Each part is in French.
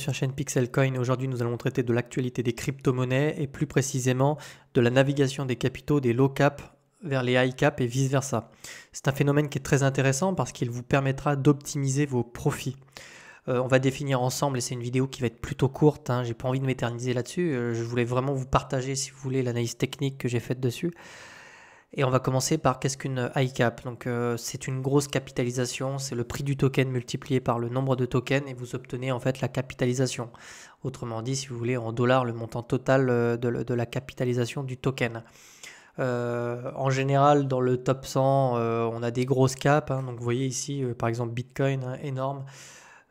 sur chaîne Pixel Coin. Aujourd'hui, nous allons traiter de l'actualité des crypto-monnaies et plus précisément de la navigation des capitaux des low cap vers les high cap et vice versa. C'est un phénomène qui est très intéressant parce qu'il vous permettra d'optimiser vos profits. Euh, on va définir ensemble et c'est une vidéo qui va être plutôt courte. Hein, j'ai pas envie de m'éterniser là-dessus. Euh, je voulais vraiment vous partager, si vous voulez, l'analyse technique que j'ai faite dessus. Et on va commencer par qu'est-ce qu'une cap Donc euh, c'est une grosse capitalisation, c'est le prix du token multiplié par le nombre de tokens et vous obtenez en fait la capitalisation. Autrement dit, si vous voulez, en dollars, le montant total euh, de, la capitalisation du token. Euh, en général, dans le top 100, on a des grosses caps. Hein. donc vous voyez ici, par exemple, Bitcoin, hein, énorme.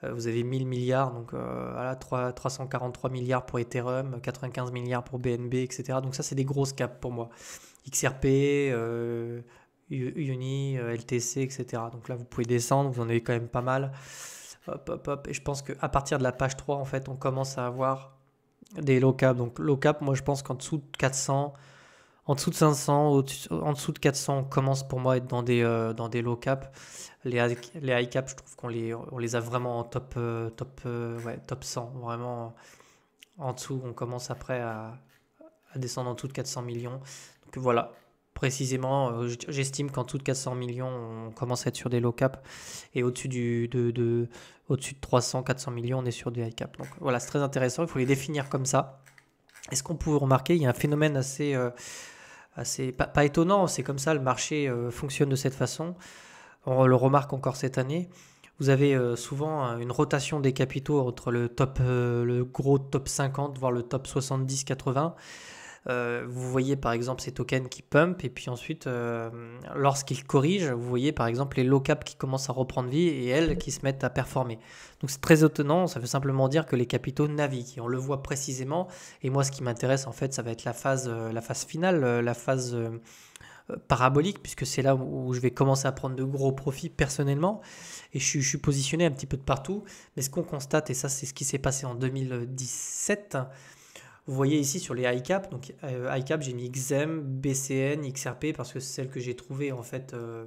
Euh, vous avez 1000 milliards, donc euh, voilà, 3, 343 milliards pour Ethereum, 95 milliards pour BNB, etc. Donc ça, c'est des grosses caps pour moi. XRP, euh, Uni, LTC, etc. Donc là, vous pouvez descendre, vous en avez quand même pas mal. Hop, hop, hop. Et je pense qu'à partir de la page 3, en fait, on commence à avoir des low caps. Donc low cap, moi, je pense qu'en dessous de 400, en dessous de 500, en dessous de 400, on commence pour moi à être dans des, euh, dans des low cap. Les, les high cap, je trouve qu'on les, on les a vraiment en top, euh, top, euh, top 100. Vraiment, en dessous, on commence après à, descendre en dessous de 400 millions. Donc voilà, précisément, j'estime qu'en dessous de 400 millions, on commence à être sur des low cap. Et au-dessus du, de, au de 300, 400 millions, on est sur des high cap. Donc voilà, c'est très intéressant. Il faut les définir comme ça. est ce qu'on peut remarquer, il y a un phénomène assez, c'est pas, pas étonnant. C'est comme ça, le marché euh, fonctionne de cette façon. On le remarque encore cette année. Vous avez euh, souvent euh, une rotation des capitaux entre le top, le gros top 50, voire le top 70-80. Euh, vous voyez par exemple ces tokens qui pump et puis ensuite euh, lorsqu'ils corrigent, vous voyez par exemple les low cap qui commencent à reprendre vie et elles qui se mettent à performer. Donc c'est très étonnant, ça veut simplement dire que les capitaux naviguent et on le voit précisément et moi ce qui m'intéresse en fait ça va être la phase, euh, la phase finale, la phase parabolique, puisque c'est là où je vais commencer à prendre de gros profits personnellement. Et je, je suis positionné un petit peu de partout. Mais ce qu'on constate, et ça c'est ce qui s'est passé en 2017, vous voyez ici sur les high cap donc high euh, cap j'ai mis XM, BCN, XRP parce que c'est celle que j'ai trouvée en fait euh,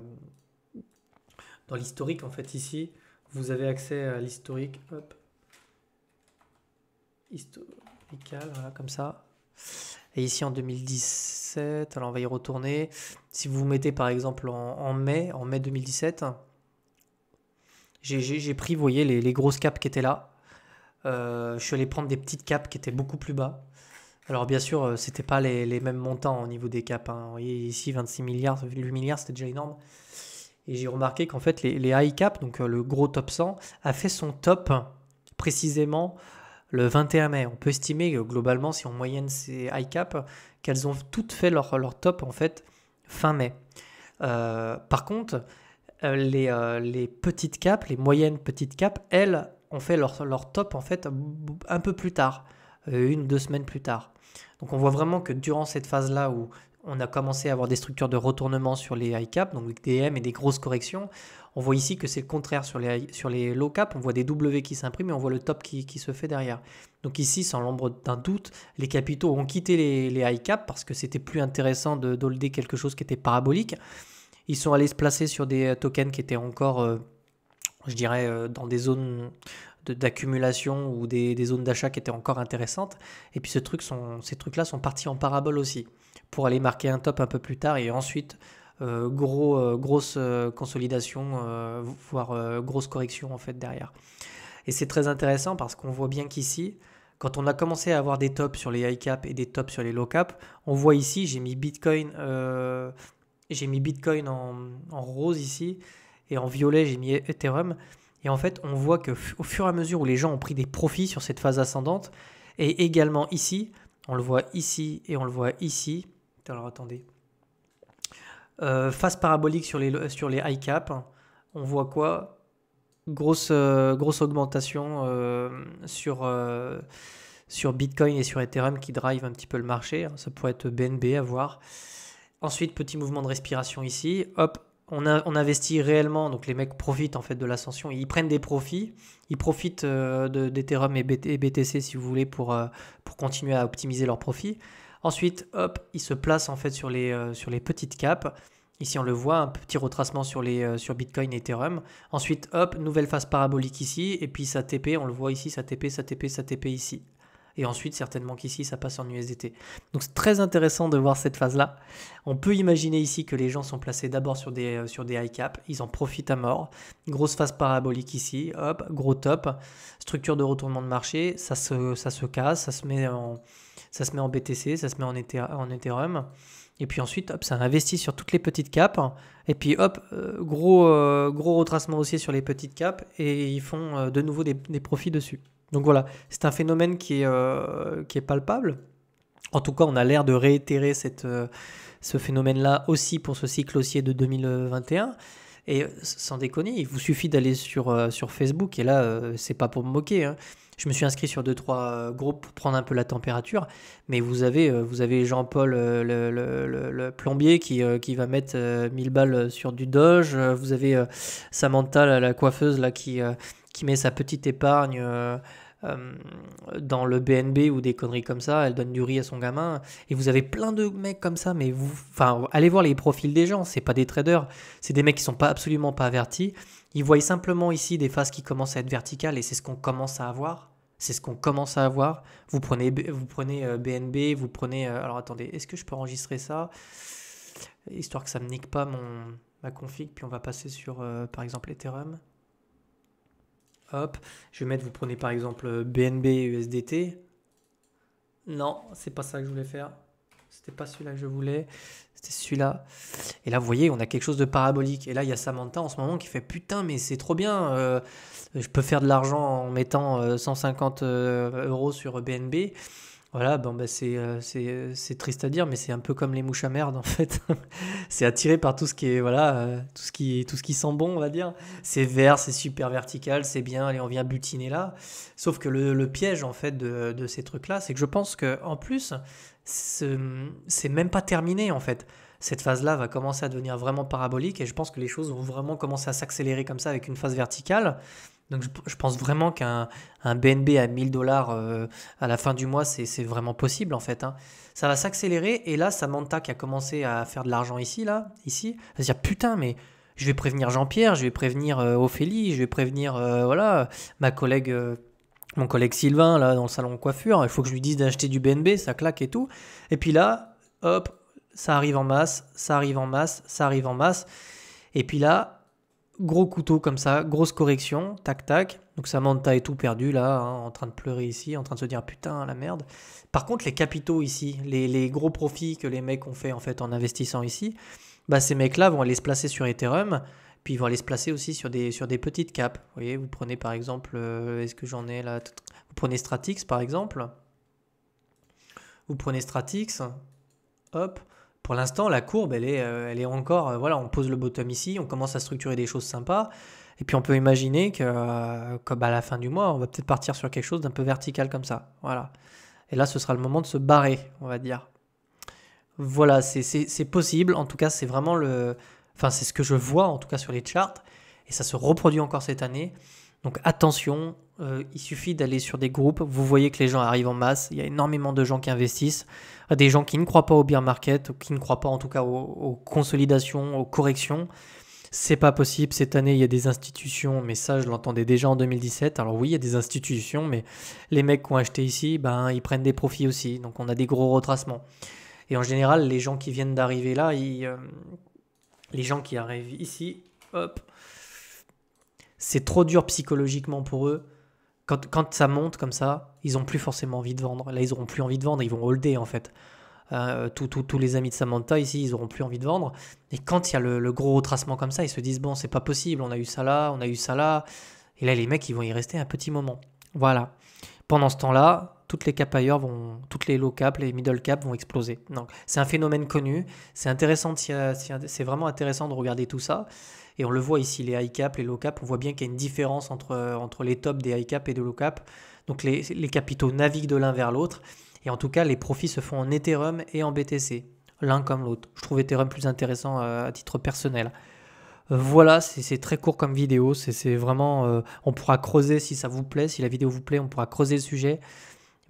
dans l'historique. En fait, ici, vous avez accès à l'historique. Hop. Historical, comme ça. Et ici en 2017, alors on va y retourner. Si vous vous mettez par exemple en, mai, en mai 2017, j'ai pris, vous voyez, les, grosses capes qui étaient là. Euh, je suis allé prendre des petites capes qui étaient beaucoup plus bas. Alors bien sûr, euh, c'était pas les, mêmes montants au niveau des caps. Hein. ici 26 milliards, 8 milliards, c'était déjà énorme. Et j'ai remarqué qu'en fait les, high caps, donc euh, le gros top 100, a fait son top précisément le 21 mai. On peut estimer euh, globalement, si on moyenne ces high caps, qu'elles ont toutes fait leur, leur, top en fait fin mai. par contre, les, petites caps, les moyennes petites caps, elles ont fait leur, leur top en fait un peu plus tard, une ou deux semaines plus tard. Donc on voit vraiment que durant cette phase-là où on a commencé à avoir des structures de retournement sur les high cap, donc des M et des grosses corrections, on voit ici que c'est le contraire sur les, sur les low cap, on voit des W qui s'impriment et on voit le top qui, se fait derrière. Donc ici, sans l'ombre d'un doute, les capitaux ont quitté les, high cap parce que c'était plus intéressant de dolder quelque chose qui était parabolique. Ils sont allés se placer sur des euh, tokens qui étaient encore... Euh, je dirais, euh, dans des zones d'accumulation ou des, zones d'achat qui étaient encore intéressantes. Et puis ce truc sont, ces trucs-là sont partis en parabole aussi pour aller marquer un top un peu plus tard et ensuite euh, gros, euh, grosse euh, consolidation, voire grosse correction en fait derrière. Et c'est très intéressant parce qu'on voit bien qu'ici, quand on a commencé à avoir des tops sur les high cap et des tops sur les low cap, on voit ici, j'ai mis Bitcoin, j'ai mis Bitcoin en, rose ici et en violet j'ai mis e- Ethereum. Et en fait, on voit que au fur et à mesure où les gens ont pris des profits sur cette phase ascendante, et également ici, on le voit ici et on le voit ici. Alors attendez. Euh, phase parabolique sur les, sur les high cap, on voit quoi grosse, euh, grosse augmentation euh, sur, sur Bitcoin et sur Ethereum qui drive un petit peu le marché. Hein. Ça pourrait être BNB à voir. Ensuite, petit mouvement de respiration ici. Hop, on, investit réellement, donc les mecs profitent en fait de l'ascension, ils prennent des profits, ils profitent euh, d'Ethereum et, BTC si vous voulez pour, euh, pour continuer à optimiser leurs profits. Ensuite, hop, ils se placent en fait sur les, euh, sur les petites capes, Ici, on le voit, un petit retracement sur, les, sur Bitcoin et Ethereum. Ensuite, hop, nouvelle phase parabolique ici, et puis ça TP, on le voit ici, ça TP, ça TP, ça TP ici et ensuite certainement qu'ici ça passe en USDT. Donc c'est très intéressant de voir cette phase-là. On peut imaginer ici que les gens sont placés d'abord sur des, euh, sur des high caps. ils en profitent à mort. Grosse phase parabolique ici, hop, gros top, structure de retournement de marché, ça se, ça se casse, ça se, met en, ça se met en BTC, ça se met en, Ethereum. Et puis ensuite, hop, ça investit sur toutes les petites caps. Et puis hop, euh, gros, euh, gros retracement aussi sur les petites caps. Et ils font de nouveau des profits dessus. Donc voilà, c'est un phénomène qui est, euh, qui est palpable. En tout cas, on a l'air de réitérer cette, euh, ce phénomène-là aussi pour ce cycle haussier de 2021. Et sans déconner, il vous suffit d'aller sur, euh, sur Facebook, et là, c'est pas pour me moquer. Hein. Je me suis inscrit sur deux, trois groupes pour prendre un peu la température, mais vous avez, avez Jean-Paul, le, plombier, qui, va mettre 1000 balles sur du Doge. Vous avez Samantha, la, la coiffeuse, là, qui, qui met sa petite épargne euh, dans le BNB ou des conneries comme ça, elle donne du riz à son gamin. Et vous avez plein de mecs comme ça, mais vous, enfin, allez voir les profils des gens. C'est pas des traders, c'est des mecs qui sont pas absolument pas avertis. Ils voient simplement ici des phases qui commencent à être verticales et c'est ce qu'on commence à avoir. C'est ce qu'on commence à avoir. Vous prenez, vous prenez BNB, euh, vous prenez. Euh, alors attendez, est-ce que je peux enregistrer ça Histoire que ça ne nique pas mon, ma config, puis on va passer sur, par exemple, Ethereum. Hop, je vais mettre, vous prenez par exemple BNB euh, USDT. Non, c'est pas ça que je voulais faire. C'était pas celui-là que je voulais. C'était celui-là. Et là, vous voyez, on a quelque chose de parabolique. Et là, il y a Samantha en ce moment qui fait putain, mais c'est trop bien. Euh, je peux faire de l'argent en mettant 150 euh, euros sur BNB. Voilà, bon, ben, euh, euh, c'est, triste à dire, mais c'est un peu comme les mouches à merde en fait. c'est attiré par tout ce qui est voilà, euh, tout ce qui tout ce qui sent bon, on va dire. C'est vert, c'est super vertical, c'est bien, allez, on vient butiner là. Sauf que le, piège en fait de, de ces trucs-là, c'est que je pense que en plus, c'est même pas terminé en fait cette phase-là va commencer à devenir vraiment parabolique et je pense que les choses vont vraiment commencer à s'accélérer comme ça avec une phase verticale. Donc je, pense vraiment qu'un un BNB à 1000 dollars euh, à la fin du mois, c'est vraiment possible en fait. Hein. Ça va s'accélérer et là, Samantha qui a commencé à faire de l'argent ici, là, ici, elle va se dire putain mais je vais prévenir Jean-Pierre, je vais prévenir euh, Ophélie, je vais prévenir euh, voilà ma collègue mon collègue Sylvain là dans le salon de coiffure, il faut que je lui dise d'acheter du BNB, ça claque et tout. Et puis là, hop, ça arrive en masse, ça arrive en masse, ça arrive en masse. Et puis là, gros couteau comme ça, grosse correction, tac tac. Donc Samantha est tout perdu là, hein, en train de pleurer ici, en train de se dire putain la merde. Par contre les capitaux ici, les, gros profits que les mecs ont fait en fait en investissant ici, bah ces mecs là vont aller se placer sur Ethereum, puis ils vont aller se placer aussi sur des, sur des petites capes. Vous voyez, vous prenez par exemple, euh, est-ce que j'en ai là Vous prenez Stratix par exemple. Vous prenez Stratix, hop, pour l'instant, la courbe, elle est, euh, elle est encore. Euh, voilà, on pose le bottom ici, on commence à structurer des choses sympas. Et puis on peut imaginer que, euh, comme à la fin du mois, on va peut-être partir sur quelque chose d'un peu vertical comme ça. Voilà. Et là, ce sera le moment de se barrer, on va dire. Voilà, c'est possible. En tout cas, c'est vraiment le. Enfin, c'est ce que je vois, en tout cas, sur les charts. Et ça se reproduit encore cette année. Donc attention, euh, il suffit d'aller sur des groupes, vous voyez que les gens arrivent en masse, il y a énormément de gens qui investissent, euh, des gens qui ne croient pas au bear market, qui ne croient pas en tout cas aux, consolidations, aux corrections. C'est pas possible, cette année il y a des institutions, mais ça je l'entendais déjà en 2017. Alors oui, il y a des institutions, mais les mecs qui ont acheté ici, ben, ils prennent des profits aussi, donc on a des gros retracements. Et en général, les gens qui viennent d'arriver là, euh, les gens qui arrivent ici, hop, c'est trop dur psychologiquement pour eux. Quand, ça monte comme ça, ils ont plus forcément envie de vendre. Là, ils auront plus envie de vendre, ils vont holder en fait. Euh, tous les amis de Samantha ici, ils n'auront plus envie de vendre. Et quand il y a le, gros retracement comme ça, ils se disent bon, c'est pas possible, on a eu ça là, on a eu ça là. Et là, les mecs, ils vont y rester un petit moment. Voilà. Pendant ce temps-là, toutes les cap ailleurs vont, toutes les low cap, les middle cap vont exploser. Donc c'est un phénomène connu, c'est intéressant, c'est vraiment intéressant de regarder tout ça. Et on le voit ici, les high cap, les low cap, on voit bien qu'il y a une différence entre, entre les tops des high cap et de low cap. Donc les, capitaux naviguent de l'un vers l'autre. Et en tout cas, les profits se font en Ethereum et en BTC, l'un comme l'autre. Je trouve Ethereum plus intéressant euh, à titre personnel. Voilà, c'est très court comme vidéo. C'est vraiment, euh, on pourra creuser si ça vous plaît, si la vidéo vous plaît, on pourra creuser le sujet.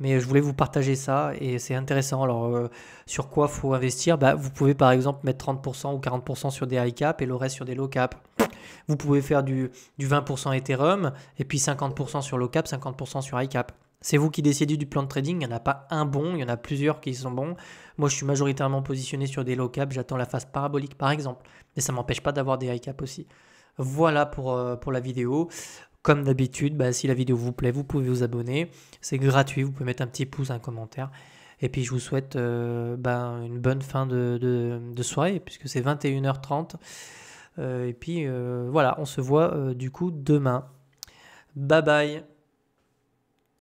Mais je voulais vous partager ça et c'est intéressant. Alors, euh, sur quoi faut investir bah, Vous pouvez par exemple mettre 30% ou 40% sur des high cap et le reste sur des low cap. Vous pouvez faire du, du 20% Ethereum et puis 50% sur low cap, 50% sur high cap. C'est vous qui décidez du plan de trading. Il n'y en a pas un bon, il y en a plusieurs qui sont bons. Moi, je suis majoritairement positionné sur des low cap. J'attends la phase parabolique par exemple. Mais ça ne m'empêche pas d'avoir des high cap aussi. Voilà pour, euh, pour la vidéo. Comme d'habitude, bah, si la vidéo vous plaît, vous pouvez vous abonner. C'est gratuit, vous pouvez mettre un petit pouce, un commentaire. Et puis je vous souhaite euh, bah, une bonne fin de, soirée, puisque c'est 21h30. Euh, et puis euh, voilà, on se voit du coup demain. Bye bye